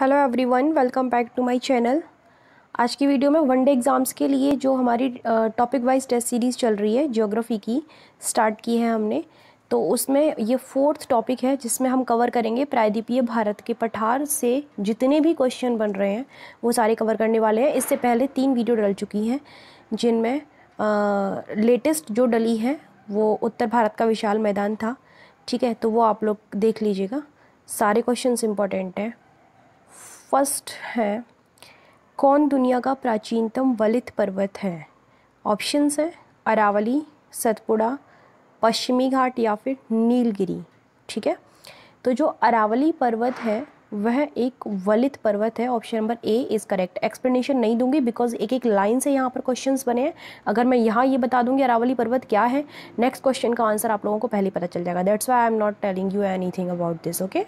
Hello everyone welcome back to my channel आज की video में वनडे एग्ज़ाम्स के लिए जो हमारी टॉपिक वाइज टेस्ट सीरीज़ चल रही है ज्योग्राफी की स्टार्ट की है हमने तो उसमें ये फोर्थ टॉपिक है जिसमें हम कवर करेंगे प्रायद्वीपीय भारत के पठार से जितने भी क्वेश्चन बन रहे हैं वो सारे कवर करने वाले हैं इससे पहले तीन वीडियो डल चुकी हैं जिनमें लेटेस्ट जो डली है वो उत्तर भारत का विशाल मैदान था ठीक है तो वो आप लोग देख लीजिएगा सारे क्वेश्चन इंपॉर्टेंट हैं फर्स्ट है कौन दुनिया का प्राचीनतम वलित पर्वत है ऑप्शंस है अरावली सतपुड़ा पश्चिमी घाट या फिर नीलगिरी ठीक है तो जो अरावली पर्वत है वह एक वलित पर्वत है option number A is correct explanation नहीं दूंगी बिकॉज एक एक लाइन से यहाँ पर क्वेश्चंस बने हैं अगर मैं यहाँ ये बता दूंगी अरावली पर्वत क्या है नेक्स्ट क्वेश्चन का आंसर आप लोगों को पहले पता चल जाएगा that's why I am not telling you any about this okay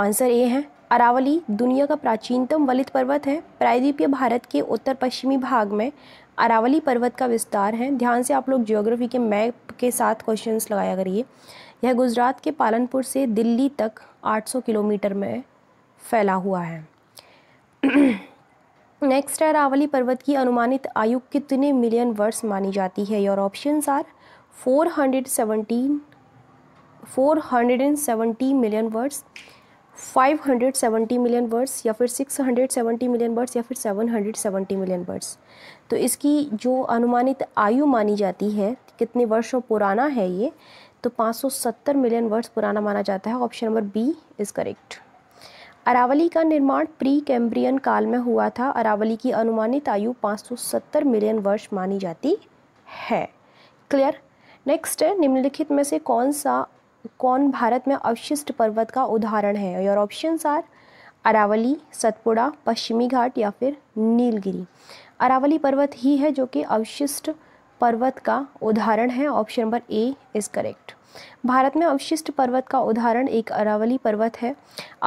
answer A है अरावली दुनिया का प्राचीनतम वलित पर्वत है प्रायद्वीपीय भारत के उत्तर पश्चिमी भाग में अरावली पर्वत का विस्तार है ध्यान से आप लोग ज्योग्राफी के मैप के साथ क्वेश्चंस लगाया करिए यह गुजरात के पालनपुर से दिल्ली तक 800 किलोमीटर में फैला हुआ है नेक्स्ट है अरावली पर्वत की अनुमानित आयु कितने मिलियन वर्ष मानी जाती है your option are four hundred seventeen four hundred and million वर्ष 570 मिलियन वर्ड्स या फिर 670 मिलियन वर्ड्स या फिर 770 मिलियन वर्ड्स तो इसकी जो अनुमानित आयु मानी जाती है कितने वर्षों पुराना है ये तो 570 मिलियन वर्ड्स पुराना माना जाता है option number B is correct Aravalli का निर्माण प्री कैम्ब्रियन काल में हुआ था अरावली की अनुमानित आयु 570 मिलियन वर्ष मानी जाती है क्लियर नेक्स्ट है निम्नलिखित में से कौन सा कौन भारत में अवशिष्ट पर्वत का उदाहरण है your option are Aravalli Satpura पश्चिमी घाट या फिर नीलगिरी अरावली पर्वत ही है जो कि अवशिष्ट पर्वत का उदाहरण है option number A is correct Bharat में अवशिष्ट पर्वत का उदाहरण एक अरावली पर्वत है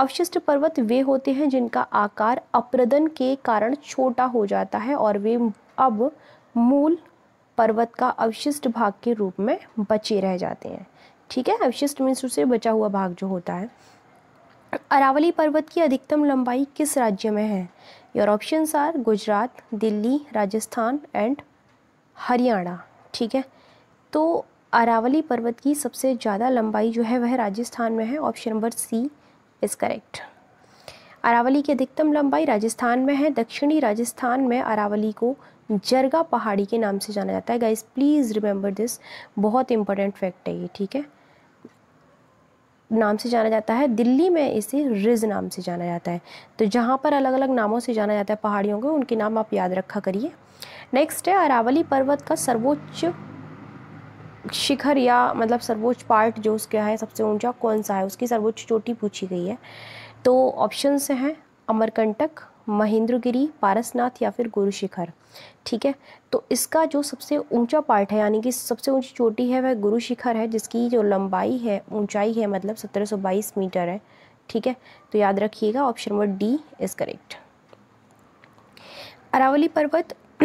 अवशिष्ट पर्वत वे होते हैं जिनका आकार अप्रदन के कारण छोटा हो जाता है और वे अब मूल पर्वत का अवशिष्ट भाग के रूप में बचे रह जाते हैं ठीक है अवशिष्ट मिश्र से बचा हुआ भाग जो होता है अरावली पर्वत की अधिकतम लंबाई किस राज्य में है your option are Gujarat Delhi Rajasthan and Haryana ठीक है तो अरावली पर्वत की सबसे ज़्यादा लंबाई जो है वह राजस्थान में है option number C is correct Aravalli की अधिकतम लंबाई राजस्थान में है दक्षिणी राजस्थान में अरावली को जरगा पहाड़ी के नाम से जाना जाता है गाइज प्लीज़ रिमेंबर दिस बहुत इंपॉर्टेंट फैक्ट है ये ठीक है नाम से जाना जाता है दिल्ली में इसे रिज नाम से जाना जाता है तो जहाँ पर अलग अलग नामों से जाना जाता है पहाड़ियों को उनके नाम आप याद रखा करिए नेक्स्ट है अरावली पर्वत का सर्वोच्च शिखर या मतलब सर्वोच्च पार्ट जो उसका है सबसे ऊंचा कौन सा है उसकी सर्वोच्च चोटी पूछी गई है तो ऑप्शन हैं अमरकंटक महेंद्रगिरी पारसनाथ या फिर गुरु शिखर ठीक है तो इसका जो सबसे ऊंचा पार्ट है यानी कि सबसे ऊंची चोटी है वह गुरु शिखर है जिसकी जो लंबाई है ऊंचाई है मतलब 1722 मीटर है ठीक है तो याद रखिएगा option number D is correct Aravalli पर्वत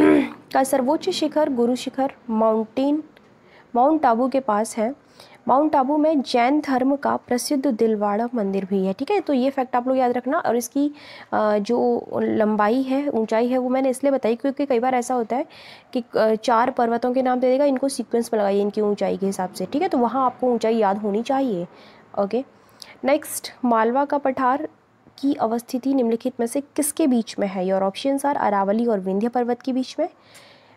का सर्वोच्च शिखर गुरु शिखर माउंटेन माउंट आबू के पास है माउंट आबू में जैन धर्म का प्रसिद्ध दिलवाड़ा मंदिर भी है ठीक है तो ये फैक्ट आप लोग याद रखना और इसकी जो लंबाई है ऊंचाई है वो मैंने इसलिए बताई क्योंकि कई बार ऐसा होता है कि चार पर्वतों के नाम दे देगा इनको सीक्वेंस में लगाइए इनकी ऊंचाई के हिसाब से ठीक है तो वहाँ आपको ऊँचाई याद होनी चाहिए ओके नेक्स्ट मालवा का पठार की अवस्थिति निम्नलिखित में से किसके बीच में है योर ऑप्शन आर अरावली और विंध्य पर्वत के बीच में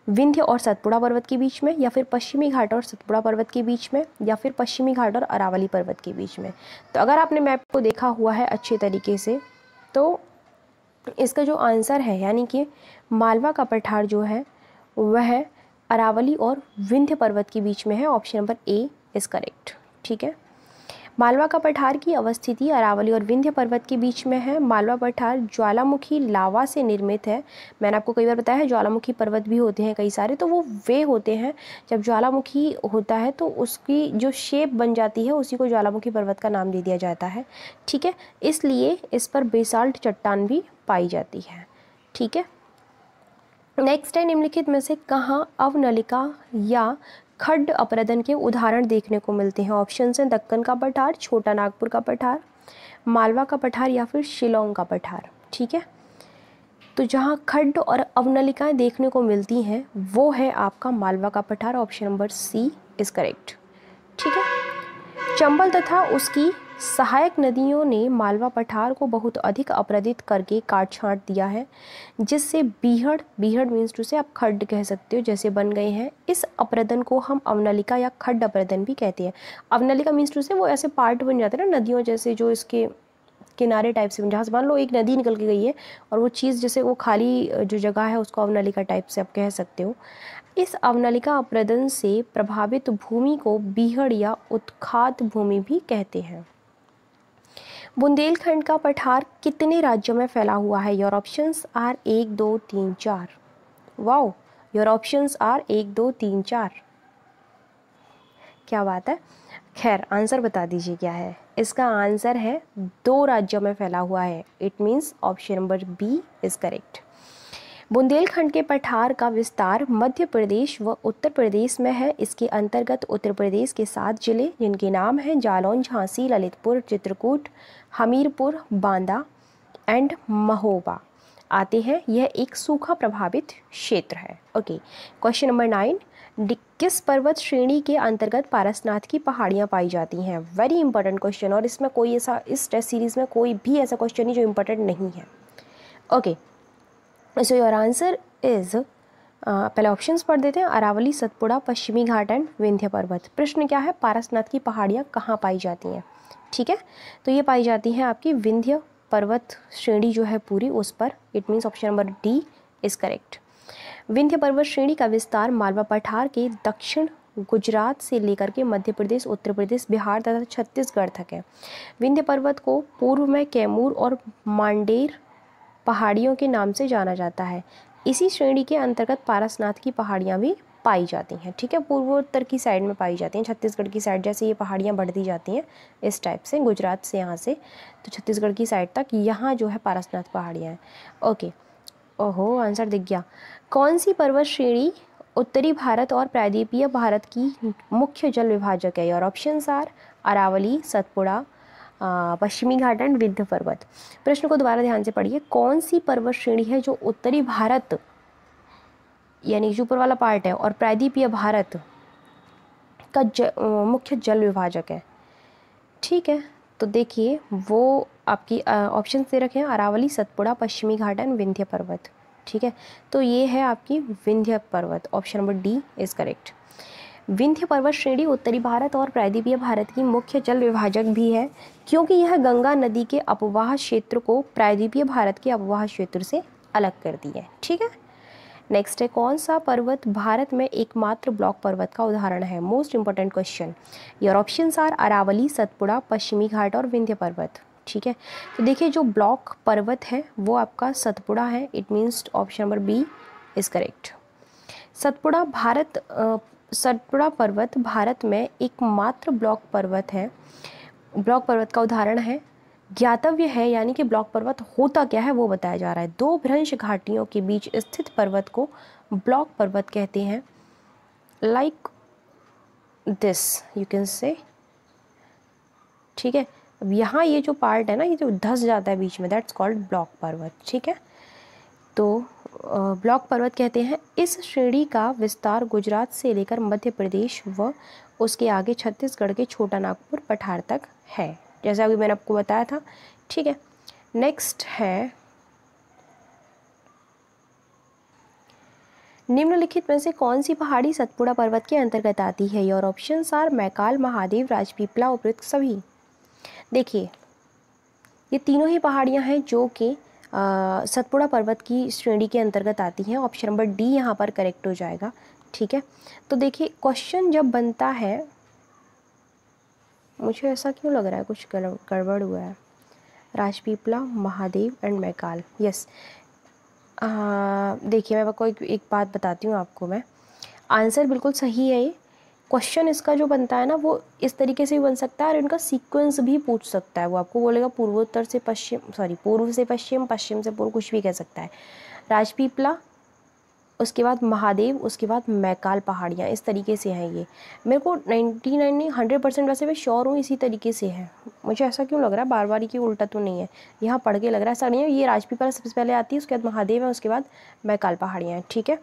विंध्य और सतपुड़ा पर्वत के बीच में या फिर पश्चिमी घाट और सतपुड़ा पर्वत के बीच में या फिर पश्चिमी घाट और अरावली पर्वत के बीच में तो अगर आपने मैप को देखा हुआ है अच्छे तरीके से तो इसका जो आंसर है यानी कि मालवा का पठार जो है वह अरावली और विंध्य पर्वत के बीच में है option number A is correct ठीक है मालवा का पठार की अवस्थिति अरावली और विंध्य पर्वत के बीच में है मालवा पठार ज्वालामुखी लावा से निर्मित है मैंने आपको कई बार बताया है ज्वालामुखी पर्वत भी होते हैं कई सारे तो वो वे होते हैं जब ज्वालामुखी होता है तो उसकी जो शेप बन जाती है उसी को ज्वालामुखी पर्वत का नाम दे दिया जाता है ठीक है इसलिए इस पर बेसाल्ट चट्टान भी पाई जाती है ठीक है नेक्स्ट है निम्नलिखित में से कहाँ अवनलिका या खड्ड अपरदन के उदाहरण देखने को मिलते हैं ऑप्शन हैं दक्कन का पठार छोटा नागपुर का पठार मालवा का पठार या फिर शिलोंग का पठार ठीक है तो जहाँ खड्ड और अवनलिकाएं देखने को मिलती हैं वो है आपका मालवा का पठार option number C is correct ठीक है चंबल तथा उसकी सहायक नदियों ने मालवा पठार को बहुत अधिक अपराधित करके काट छाँट दिया है जिससे बीहड़ बीहड़ मीन्स टू से आप खड्ड कह सकते हो जैसे बन गए हैं इस अपरदन को हम अवनलिका या खड्ड अपरदन भी कहते हैं अवनलिका मीन्स टू से वो ऐसे पार्ट बन जाते हैं ना नदियों जैसे जो इसके किनारे टाइप से जहाँ से मान लो एक नदी निकल के गई है और वो चीज़ जैसे वो खाली जो जगह है उसको अवनलिका टाइप से आप कह सकते हो इस अवनलिका अपरदन से प्रभावित भूमि को बीहड़ या उत्खात भूमि भी कहते हैं बुंदेलखंड का पठार कितने राज्यों में फैला हुआ है योर ऑप्शन आर एक दो तीन चार वाओ योर ऑप्शन आर एक दो तीन चार क्या बात है खैर आंसर बता दीजिए क्या है इसका आंसर है दो राज्यों में फैला हुआ है it means option number B is correct Bundelkhand के पठार का विस्तार मध्य प्रदेश व उत्तर प्रदेश में है इसके अंतर्गत उत्तर प्रदेश के सात जिले जिनके नाम हैं जालौन झांसी ललितपुर चित्रकूट हमीरपुर बांदा एंड महोबा आते हैं यह एक सूखा प्रभावित क्षेत्र है ओके क्वेश्चन नंबर नाइन किस पर्वत श्रेणी के अंतर्गत पारसनाथ की पहाड़ियाँ पाई जाती हैं वेरी इंपॉर्टेंट क्वेश्चन और इसमें कोई ऐसा इस टेस्ट सीरीज़ में कोई भी ऐसा क्वेश्चन नहीं जो इम्पोर्टेंट नहीं है okay okay, so your answer is पहले ऑप्शंस पढ़ देते हैं अरावली सतपुड़ा पश्चिमी घाट एंड विंध्य पर्वत प्रश्न क्या है पारसनाथ की पहाड़ियाँ कहाँ पाई जाती हैं ठीक है तो ये पाई जाती हैं आपकी विंध्य पर्वत श्रेणी जो है पूरी उस पर it means option number D is correct Vindhya पर्वत श्रेणी का विस्तार मालवा पठार के दक्षिण गुजरात से लेकर के मध्य प्रदेश उत्तर प्रदेश बिहार तथा छत्तीसगढ़ तक है विंध्य पर्वत को पूर्व में कैमूर और मांडेर पहाड़ियों के नाम से जाना जाता है इसी श्रेणी के अंतर्गत पारसनाथ की पहाड़ियाँ भी पाई जाती हैं ठीक है पूर्वोत्तर की साइड में पाई जाती हैं छत्तीसगढ़ की साइड जैसे ये पहाड़ियाँ बढ़ती जाती हैं इस टाइप से गुजरात से यहाँ से तो छत्तीसगढ़ की साइड तक यहाँ जो है पारसनाथ पहाड़ियाँ हैं ओके ओहो आंसर दिख गया कौन सी पर्वत श्रेणी उत्तरी भारत और प्रायद्वीपीय भारत की मुख्य जल विभाजक है और ऑप्शन आर अरावली सतपुड़ा पश्चिमी घाट एंड विंध्य पर्वत प्रश्न को दोबारा ध्यान से पढ़िए कौन सी पर्वत श्रेणी है जो उत्तरी भारत यानी जो ऊपर वाला पार्ट है और प्रायद्वीपीय भारत का ज, मुख्य जल विभाजक है ठीक है तो देखिए वो आपकी ऑप्शन दे रखे हैं अरावली सतपुड़ा पश्चिमी घाट एंड विंध्य पर्वत ठीक है तो ये है आपकी विंध्य पर्वत option number D is correct Vindhya पर्वत श्रेणी उत्तरी भारत और प्रायद्वीपीय भारत की मुख्य जल विभाजक भी है क्योंकि यह गंगा नदी के अपवाह क्षेत्र को प्रायद्वीपीय भारत के अपवाह क्षेत्र से अलग करती है ठीक है नेक्स्ट है कौन सा पर्वत भारत में एकमात्र ब्लॉक पर्वत का उदाहरण है most important question your option are Aravalli Satpura पश्चिमी घाट और विंध्य पर्वत ठीक है तो देखिए जो ब्लॉक पर्वत है वो आपका सतपुड़ा है it means option number B is correct Satpura Bharat Satpura पर्वत भारत में एकमात्र ब्लॉक पर्वत है ब्लॉक पर्वत का उदाहरण है ज्ञातव्य है यानी कि ब्लॉक पर्वत होता क्या है वो बताया जा रहा है दो भ्रंश घाटियों के बीच स्थित पर्वत को ब्लॉक पर्वत कहते हैं like this you can say ठीक है अब यहाँ ये जो पार्ट है ना ये जो धस जाता है बीच में दैट्स कॉल्ड ब्लॉक पर्वत ठीक है तो ब्लॉक पर्वत कहते हैं इस श्रेणी का विस्तार गुजरात से लेकर मध्य प्रदेश व उसके आगे छत्तीसगढ़ के छोटा नागपुर पठार तक है जैसा कि मैंने आपको बताया था ठीक है नेक्स्ट है निम्नलिखित में से कौन सी पहाड़ी सतपुड़ा पर्वत के अंतर्गत आती है your option are Maikal Mahadev Rajpipla उपयुक्त सभी देखिए ये तीनों ही पहाड़ियाँ हैं जो कि सतपुड़ा पर्वत की श्रेणी के अंतर्गत आती हैं ऑप्शन नंबर डी यहाँ पर करेक्ट हो जाएगा ठीक है तो देखिए क्वेश्चन जब बनता है मुझे ऐसा क्यों लग रहा है कुछ गड़बड़ हुआ है राजपीपला महादेव एंड मैकाल यस देखिए मैं कोई एक बात बताती हूँ आपको मैं आंसर बिल्कुल सही है ये क्वेश्चन इसका जो बनता है ना वो इस तरीके से भी बन सकता है और इनका सीक्वेंस भी पूछ सकता है वो आपको बोलेगा पूर्वोत्तर से पश्चिम सॉरी पूर्व से पश्चिम पश्चिम से पूर्व कुछ भी कह सकता है राजपीपला उसके बाद महादेव उसके बाद मैकाल पहाड़ियाँ इस तरीके से हैं ये मेरे को नाइन्टी नाइन नहीं हंड्रेड परसेंट वैसे मैं श्योर हूँ इसी तरीके से है मुझे ऐसा क्यों लग रहा है बार बार की उल्टा तो नहीं है यहाँ पढ़ के लग रहा है ऐसा नहीं है ये राजपीपल सबसे पहले आती है उसके बाद महादेव है उसके बाद मैकाल पहाड़ियाँ हैं ठीक है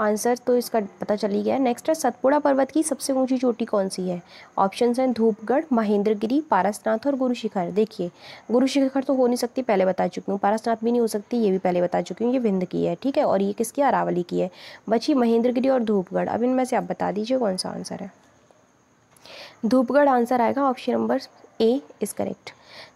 आंसर तो इसका पता चली गया नेक्स्ट है सतपुड़ा पर्वत की सबसे ऊंची चोटी कौन सी है ऑप्शन हैं धूपगढ़ महेंद्रगिरी पारसनाथ और गुरु शिखर देखिए गुरु शिखर तो हो नहीं सकती पहले बता चुकी हूँ पारसनाथ भी नहीं हो सकती ये भी पहले बता चुकी हूँ ये विंध की है ठीक है और ये किसकी अरावली की है बची महेंद्रगिरी और धूपगढ़ अब इनमें से आप बता दीजिए कौन सा आंसर है धूपगढ़ आंसर आएगा option number A is correct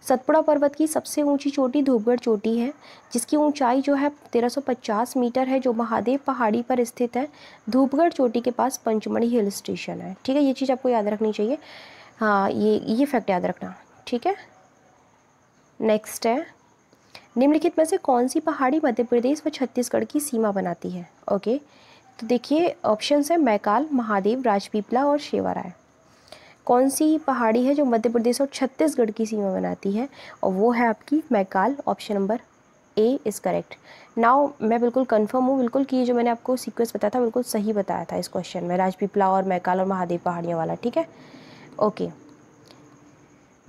Satpura पर्वत की सबसे ऊंची चोटी धूपगढ़ चोटी है जिसकी ऊंचाई जो है 1350 मीटर है जो महादेव पहाड़ी पर स्थित है धूपगढ़ चोटी के पास पंचमढ़ी हिल स्टेशन है ठीक है ये चीज़ आपको याद रखनी चाहिए हाँ ये ये फैक्ट याद रखना ठीक है नेक्स्ट है निम्नलिखित में से कौन सी पहाड़ी मध्य प्रदेश व छत्तीसगढ़ की सीमा बनाती है ओके तो देखिए ऑप्शंस है मैकाल महादेव राजपीपला और शेवाराय कौन सी पहाड़ी है जो मध्य प्रदेश और छत्तीसगढ़ की सीमा बनाती है और वो है आपकी Maikal option number A is correct now मैं बिल्कुल कंफर्म हूँ बिल्कुल कि जो मैंने आपको सीक्वेंस बताया था बिल्कुल सही बताया था इस क्वेश्चन में राजपीपला और मैकाल और महादेव पहाड़ियों वाला ठीक है ओके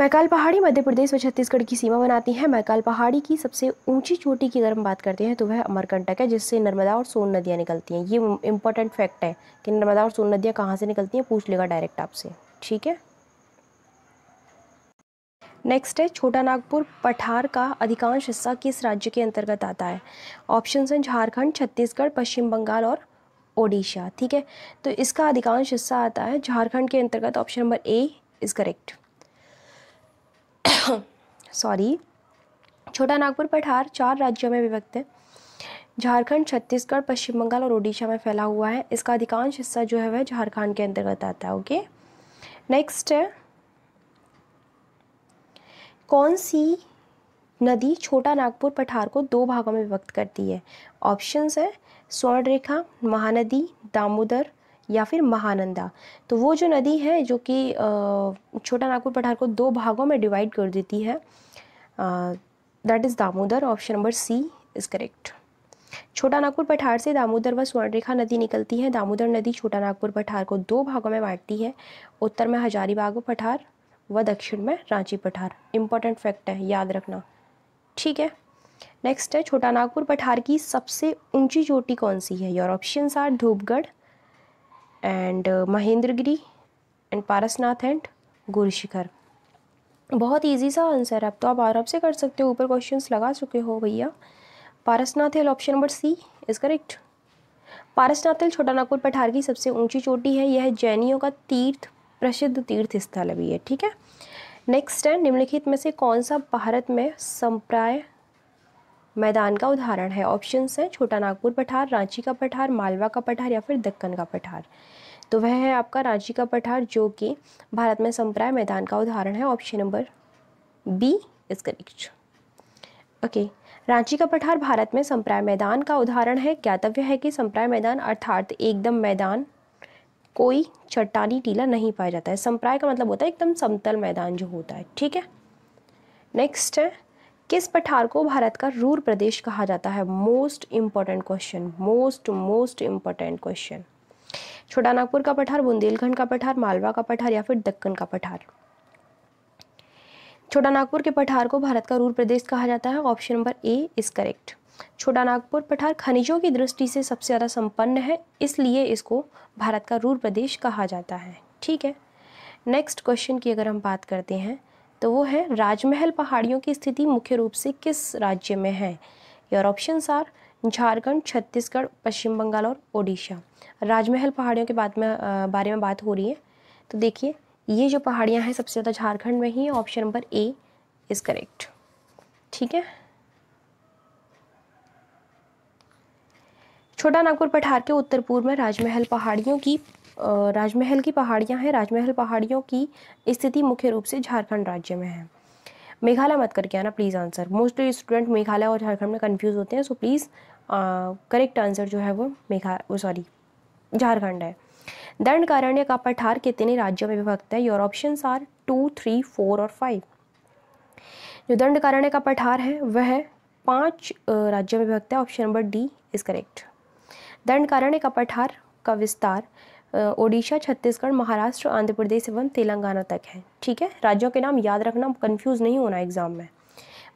मैकाल पहाड़ी मध्य प्रदेश व छत्तीसगढ़ की सीमा बनाती है मैकाल पहाड़ी की सबसे ऊंची चोटी की अगर हम बात करते हैं तो वह अमरकंटक है जिससे नर्मदा और सोन नदियाँ निकलती हैं ये इंपॉर्टेंट फैक्ट है कि नर्मदा और सोन नदियाँ कहाँ से निकलती हैं पूछ लेगा डायरेक्ट आपसे ठीक है नेक्स्ट है छोटा नागपुर पठार का अधिकांश हिस्सा किस राज्य के अंतर्गत आता है ऑप्शन हैं झारखंड छत्तीसगढ़ पश्चिम बंगाल और ओडिशा ठीक है तो इसका अधिकांश हिस्सा आता है झारखंड के अंतर्गत option number A is correct sorry Chota Nagpur पठार चार राज्यों में विभक्त है झारखंड छत्तीसगढ़ पश्चिम बंगाल और ओडिशा में फैला हुआ है इसका अधिकांश हिस्सा जो है वह झारखंड के अंतर्गत आता है ओके okay? नेक्स्ट है कौन सी नदी छोटा नागपुर पठार को दो भागों में विभक्त करती है ऑप्शंस है स्वर्ण रेखा महानदी दामोदर या फिर महानंदा तो वो जो नदी है जो कि छोटा नागपुर पठार को दो भागों में डिवाइड कर देती है that is Damodar option number C is correct Chota Nagpur पठार से दामोदर व स्वर्णरेखा नदी निकलती है दामोदर नदी छोटा नागपुर पठार को दो भागों में बांटती है उत्तर में हजारीबाग पठार व दक्षिण में रांची पठार इंपॉर्टेंट फैक्ट है याद रखना ठीक है नेक्स्ट है छोटा नागपुर पठार की सबसे ऊंची चोटी कौन सी है your option are Dhupgarh and uh, Mahendragiri and Parasnath and Gurushikhar बहुत इजी सा आंसर है आप तो आप आराम से कर सकते हो ऊपर क्वेश्चंस लगा चुके हो भैया Parasnath hill option number C is correct Parasnath hill Chota Nagpur पठार की सबसे ऊंची चोटी है यह जैनियों का तीर्थ प्रसिद्ध तीर्थ स्थल भी है ठीक है नेक्स्ट है निम्नलिखित में से कौन सा भारत में संप्राय मैदान का उदाहरण है ऑप्शन हैं छोटा नागपुर पठार रांची का पठार मालवा का पठार या फिर दक्कन का पठार तो वह है आपका रांची का पठार जो कि भारत में संप्राय मैदान का उदाहरण है option number B is correct okay Ranchi का पठार भारत में संप्राय मैदान का उदाहरण है ज्ञातव्य है कि संप्राय मैदान अर्थात एकदम मैदान कोई चट्टानी टीला नहीं पाया जाता है संप्राय का मतलब होता है एकदम समतल मैदान जो होता है ठीक है नेक्स्ट है किस पठार को भारत का रूर प्रदेश कहा जाता है most important question most most important question Chota Nagpur का पठार बुंदेलखंड का पठार मालवा का पठार या फिर दक्कन का पठार छोटा नागपुर के पठार को भारत का रूर प्रदेश कहा जाता है option number A is correct Chota Nagpur पठार खनिजों की दृष्टि से सबसे ज़्यादा संपन्न है इसलिए इसको भारत का रूर प्रदेश कहा जाता है ठीक है नेक्स्ट क्वेश्चन की अगर हम बात करते हैं तो वो है राजमहल पहाड़ियों की स्थिति मुख्य रूप से किस राज्य में है your option are Jharkhand Chhattisgarh Paschim Bangal और ओडिशा राजमहल पहाड़ियों के बाद में बारे में बात हो रही है तो देखिए ये जो पहाड़ियाँ हैं सबसे ज़्यादा झारखंड में ही है option number A is correct ठीक है छोटा नागपुर पठार के उत्तर पूर्व में राजमहल पहाड़ियों की राजमहल की पहाड़ियाँ हैं राजमहल पहाड़ियों की स्थिति मुख्य रूप से झारखंड राज्य में है मेघालय मत करके आना please answer mostly student Meghalaya और झारखंड में कन्फ्यूज़ होते हैं सो प्लीज़ करेक्ट आंसर जो है वो मेघा वो सॉरी झारखंड है दंडकारण्य का पठार कितने राज्यों में विभक्त है your option are two three four और फाइव जो दंडकारण्य का पठार है वह पांच राज्यों में विभक्त है option number D is correct Dandakaranya का पठार का विस्तार ओडिशा छत्तीसगढ़ महाराष्ट्र आंध्र प्रदेश एवं तेलंगाना तक है ठीक है राज्यों के नाम याद रखना कन्फ्यूज़ नहीं होना एग्जाम में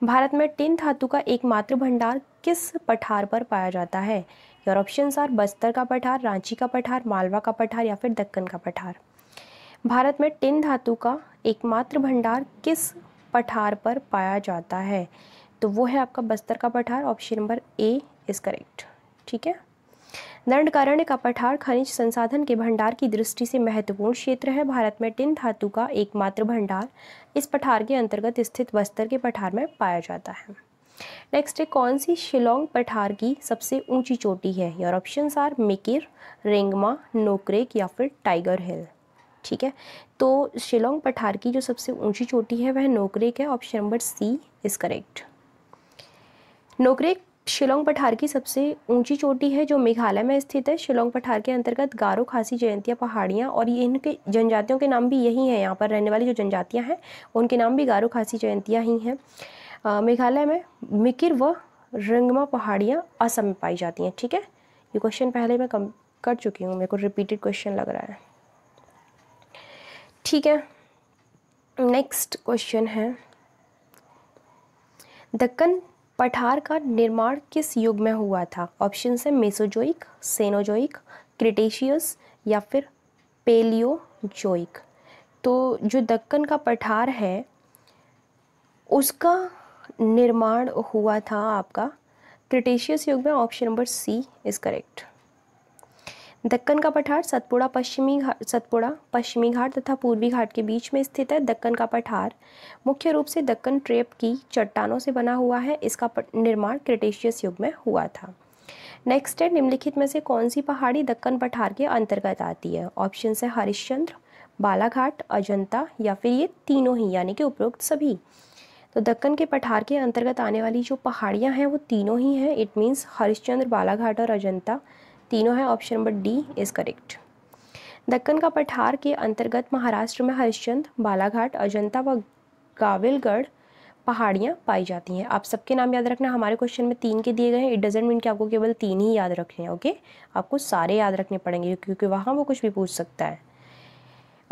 भारत में टिन धातु का एकमात्र भंडार किस पठार पर पाया जाता है योर ऑप्शन आर बस्तर का पठार रांची का पठार मालवा का पठार या फिर दक्कन का पठार भारत में टिन धातु का एकमात्र भंडार किस पठार पर पाया जाता है तो वो है आपका बस्तर का पठार option number A is correct ठीक है दंडकारण्य का पठार खनिज संसाधन के भंडार की दृष्टि से महत्वपूर्ण क्षेत्र है भारत में टिन धातु का एकमात्र भंडार इस पठार के अंतर्गत स्थित बस्तर के पठार में पाया जाता है नेक्स्ट है कौन सी शिलोंग पठार की सबसे ऊंची चोटी है your options are Mikir Rengma Nokrek या फिर टाइगर हिल ठीक है तो शिलोंग पठार की जो सबसे ऊंची चोटी है वह नोकरेक है option number C is correct Nokrek Shillong पठार की सबसे ऊंची चोटी है जो मेघालय में स्थित है शिलोंग पठार के अंतर्गत गारो खासी जयंतिया पहाड़ियाँ और ये इनके जनजातियों के नाम भी यही हैं यहाँ पर रहने वाली जो जनजातियाँ हैं उनके नाम भी गारो खासी जयंतियाँ ही हैं मेघालय में मिकिर व रिंगमा पहाड़ियाँ असम में पाई जाती हैं ठीक है ये क्वेश्चन पहले मैं कम कर चुकी हूँ मेरे को रिपीटेड क्वेश्चन लग रहा है ठीक है नेक्स्ट क्वेश्चन है दक्कन पठार का निर्माण किस युग में हुआ था ऑप्शन है मेसोजोइक सेनोजोइक क्रिटेशियस या फिर पेलियोजोइक तो जो दक्कन का पठार है उसका निर्माण हुआ था आपका क्रिटेशियस युग में option number C is correct Deccan का पठार सतपुड़ा पश्चिमी घाट सतपुड़ा पश्चिमी घाट तथा पूर्वी घाट के बीच में स्थित है दक्कन का पठार मुख्य रूप से दक्कन ट्रेप की चट्टानों से बना हुआ है इसका निर्माण क्रिटेशियस युग में हुआ था नेक्स्ट है निम्नलिखित में से कौन सी पहाड़ी दक्कन पठार के अंतर्गत आती है ऑप्शन है हरिश्चंद्र बालाघाट अजंता या फिर ये तीनों ही यानी कि उपरोक्त सभी तो दक्कन के पठार के अंतर्गत आने वाली जो पहाड़ियाँ हैं वो तीनों ही हैं इट मीन्स हरिश्चंद्र बालाघाट और अजंता तीनों हैं option number D is correct Deccan का पठार के अंतर्गत महाराष्ट्र में हरिश्चंद बालाघाट अजंता व गाविलगढ़ पहाड़ियाँ पाई जाती हैं आप सबके नाम याद रखना हमारे क्वेश्चन में तीन के दिए गए हैं इट डजेंट मीन कि आपको केवल तीन ही याद रखने हैं ओके आपको सारे याद रखने पड़ेंगे क्योंकि वहाँ वो कुछ भी पूछ सकता है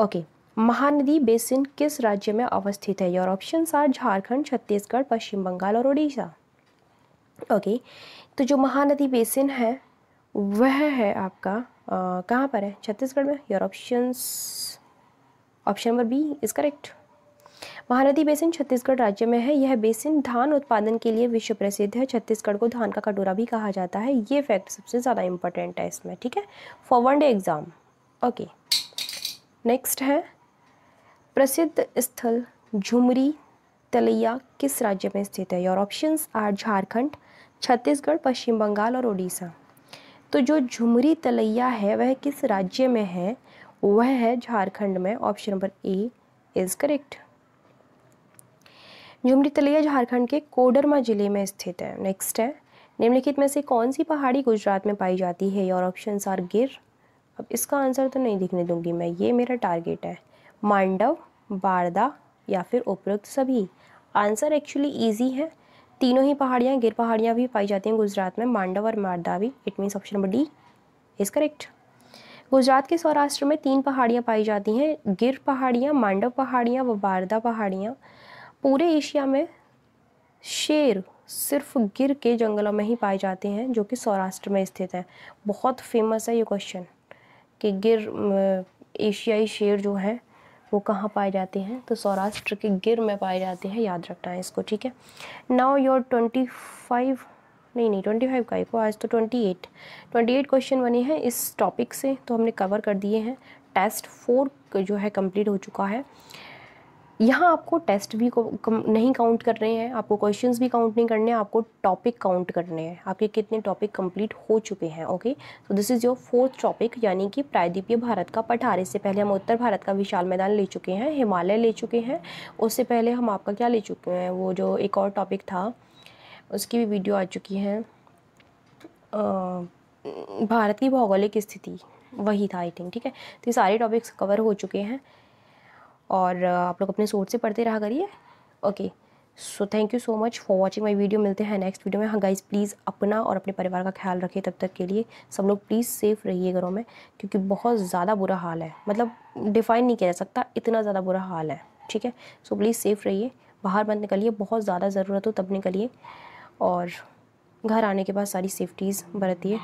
ओके महानदी बेसिन किस राज्य में अवस्थित है your option are Jharkhand Chhattisgarh Paschim Bangal और उड़ीसा ओके तो जो महानदी बेसिन है वह है आपका कहाँ पर है छत्तीसगढ़ में your options option number B is correct Mahanadi basin Chhattisgarh राज्य में है यह बेसिन धान उत्पादन के लिए विश्व प्रसिद्ध है छत्तीसगढ़ को धान का कटोरा भी कहा जाता है ये फैक्ट सबसे ज़्यादा इंपॉर्टेंट है इसमें ठीक है for one day exam okay next है प्रसिद्ध स्थल झुमरी तलैया किस राज्य में स्थित है your options are Jharkhand Chhattisgarh Paschim Bangal और उड़ीसा तो जो झुमरी तलैया है वह किस राज्य में है वह है झारखंड में option number A is correct Jhumri Telaiya Jharkhand के कोडरमा जिले में स्थित है नेक्स्ट है निम्नलिखित में से कौन सी पहाड़ी गुजरात में पाई जाती है योर ऑप्शन आर गिर अब इसका आंसर तो नहीं दिखने दूंगी मैं ये मेरा टारगेट है मांडव बारदा या फिर उपरोक्त सभी आंसर एक्चुअली ईजी है तीनों ही पहाड़ियाँ गिर पहाड़ियाँ भी पाई जाती हैं गुजरात में मांडव और मारदा भी it means option number D is correct Gujarat के सौराष्ट्र में तीन पहाड़ियाँ पाई जाती हैं गिर पहाड़ियाँ मांडव पहाड़ियाँ व बारदा पहाड़ियाँ पूरे एशिया में शेर सिर्फ गिर के जंगलों में ही पाए जाते हैं जो कि सौराष्ट्र में स्थित हैं बहुत फेमस है ये क्वेश्चन कि गिर एशियाई शेर जो है वो कहाँ पाए जाते हैं तो सौराष्ट्र के गिर में पाए जाते हैं याद रखना है इसको ठीक है नाउ योर ट्वेंटी फाइव नहीं नहीं ट्वेंटी फाइव का एक आज तो twenty eight twenty eight question बने हैं इस टॉपिक से तो हमने कवर कर दिए हैं टेस्ट फोर जो है कंप्लीट हो चुका है यहाँ आपको टेस्ट भी नहीं काउंट कर रहे हैं आपको क्वेश्चन भी काउंट नहीं करने हैं आपको टॉपिक काउंट करने हैं आपके कितने टॉपिक कंप्लीट हो चुके हैं okay so this is your fourth topic यानी कि प्रायद्वीपीय भारत का पठार इससे पहले हम उत्तर भारत का विशाल मैदान ले चुके हैं हिमालय ले चुके हैं उससे पहले हम आपका क्या ले चुके हैं वो जो एक और टॉपिक था उसकी भी वीडियो आ चुकी है भारत की भौगोलिक स्थिति वही था आई थिंक ठीक है तो ये सारे टॉपिक्स कवर हो चुके हैं और आप लोग अपने सोच से पढ़ते रहा करिए okay so thank you so much for watching my video मिलते हैं नेक्स्ट वीडियो में हाँ गाइज प्लीज़ अपना और अपने परिवार का ख्याल रखिए तब तक के लिए सब लोग प्लीज़ सेफ़ रहिए घरों में क्योंकि बहुत ज़्यादा बुरा हाल है मतलब डिफ़ाइन नहीं किया जा सकता इतना ज़्यादा बुरा हाल है ठीक है सो प्लीज़ सेफ़ रहिए बाहर बंद निकलिए बहुत ज़्यादा ज़रूरत हो तब निकलिए और घर आने के बाद सारी सेफ्टीज़ बरतिए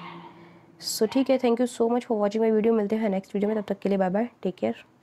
सो ठीक है thank you so much for watching my video मिलते हैं नेक्स्ट वीडियो में तब तक के लिए बाय बाय टेक केयर